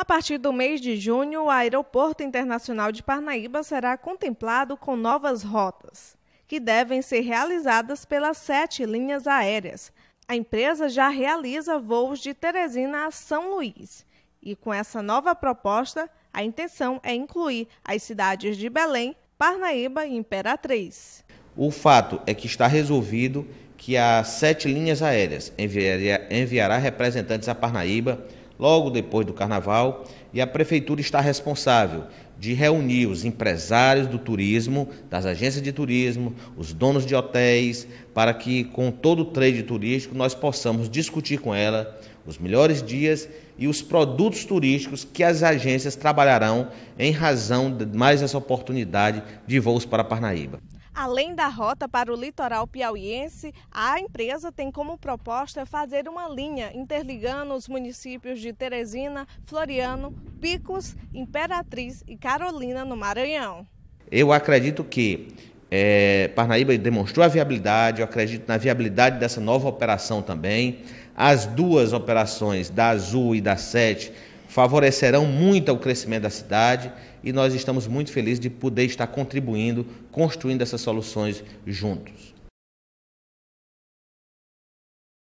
A partir do mês de junho, o Aeroporto Internacional de Parnaíba será contemplado com novas rotas, que devem ser realizadas pelas sete linhas aéreas. A empresa já realiza voos de Teresina a São Luís. E com essa nova proposta, a intenção é incluir as cidades de Belém, Parnaíba e Imperatriz. O fato é que está resolvido que as sete linhas aéreas enviará representantes a Parnaíba logo depois do carnaval, e a prefeitura está responsável de reunir os empresários do turismo, das agências de turismo, os donos de hotéis, para que com todo o trade turístico nós possamos discutir com ela os melhores dias e os produtos turísticos que as agências trabalharão em razão de mais essa oportunidade de voos para Parnaíba. Além da rota para o litoral piauiense, a empresa tem como proposta fazer uma linha interligando os municípios de Teresina, Floriano, Picos, Imperatriz e Carolina, no Maranhão. Eu acredito que é, Parnaíba demonstrou a viabilidade, eu acredito na viabilidade dessa nova operação também. As duas operações, da Azul e da Sete, favorecerão muito o crescimento da cidade e nós estamos muito felizes de poder estar contribuindo, construindo essas soluções juntos.